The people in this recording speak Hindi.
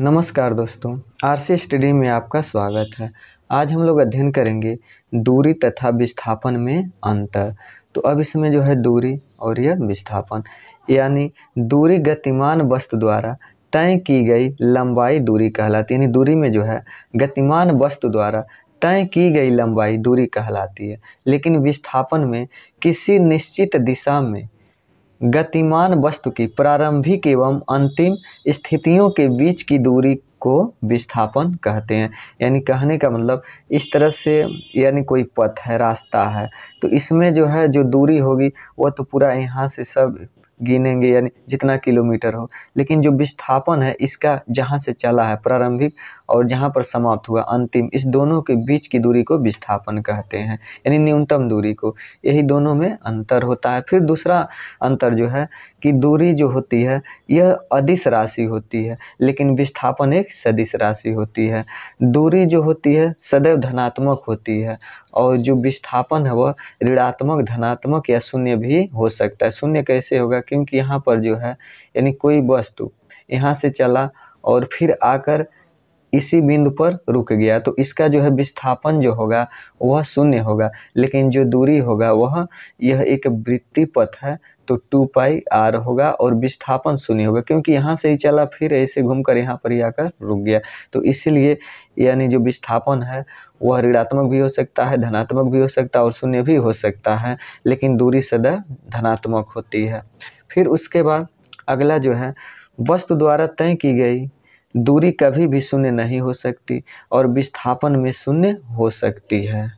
नमस्कार दोस्तों आर सी स्टडी में आपका स्वागत है आज हम लोग अध्ययन करेंगे दूरी तथा विस्थापन में अंतर तो अब इसमें जो है दूरी और यह विस्थापन यानी दूरी गतिमान वस्तु द्वारा तय की गई लंबाई दूरी कहलाती है यानी दूरी में जो है गतिमान वस्तु द्वारा तय की गई लंबाई दूरी कहलाती है लेकिन विस्थापन में किसी निश्चित दिशा में गतिमान वस्तु की प्रारंभिक एवं अंतिम स्थितियों के बीच की दूरी को विस्थापन कहते हैं यानी कहने का मतलब इस तरह से यानी कोई पथ है रास्ता है तो इसमें जो है जो दूरी होगी वह तो पूरा यहाँ से सब गिनेंगे यानी जितना किलोमीटर हो लेकिन जो विस्थापन है इसका जहाँ से चला है प्रारंभिक और जहाँ पर समाप्त हुआ अंतिम इस दोनों के बीच की दूरी को विस्थापन कहते हैं यानी न्यूनतम दूरी को यही दोनों में अंतर होता है फिर दूसरा अंतर जो है कि दूरी जो होती है यह अधिस राशि होती है लेकिन विस्थापन एक सदिश राशि होती है दूरी जो होती है सदैव धनात्मक होती है और जो विस्थापन है वह ऋणात्मक धनात्मक या शून्य भी हो सकता है शून्य कैसे होगा क्योंकि यहाँ पर जो है यानी कोई वस्तु यहाँ से चला और फिर आकर इसी बिंदु पर रुक गया तो इसका जो है विस्थापन जो होगा वह शून्य होगा लेकिन जो दूरी होगा वह यह एक वृत्ति पथ है तो टू पाई आर होगा और विस्थापन शून्य होगा क्योंकि यहाँ से ही चला फिर ऐसे घूमकर यहाँ पर ही आकर रुक गया तो इसीलिए यानी जो विस्थापन है वह ऋणात्मक भी हो सकता है धनात्मक भी हो सकता है और शून्य भी हो सकता है लेकिन दूरी सदा धनात्मक होती है फिर उसके बाद अगला जो है वस्तु द्वारा तय की गई दूरी कभी भी शून्य नहीं हो सकती और विस्थापन में शून्य हो सकती है